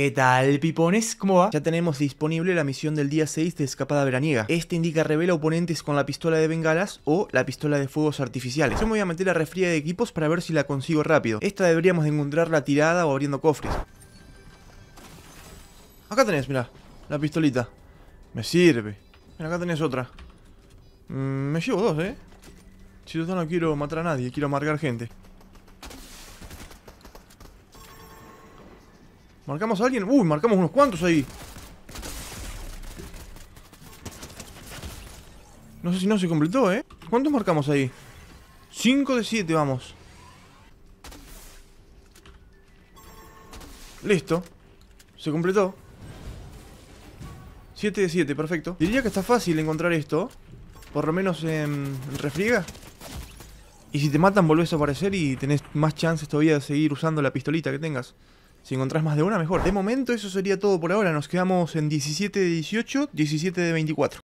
¿Qué tal, pipones? ¿Cómo va? Ya tenemos disponible la misión del día 6 de escapada veraniega. Este indica revela oponentes con la pistola de bengalas o la pistola de fuegos artificiales. Yo me voy a meter a refría de equipos para ver si la consigo rápido. Esta deberíamos de encontrarla tirada o abriendo cofres. Acá tenés, mira, la pistolita. Me sirve. Mira, acá tenés otra. Mm, me llevo dos, ¿eh? Si yo no quiero matar a nadie, quiero amargar gente. ¿Marcamos a alguien? Uy, marcamos unos cuantos ahí. No sé si no se completó, ¿eh? ¿Cuántos marcamos ahí? 5 de 7, vamos. Listo. Se completó. 7 de 7, perfecto. Diría que está fácil encontrar esto. Por lo menos en, refriega. Y si te matan volvés a aparecer y tenés más chances todavía de seguir usando la pistolita que tengas. Si encontrás más de una, mejor. De momento eso sería todo por ahora. Nos quedamos en 17 de 18, 17 de 24.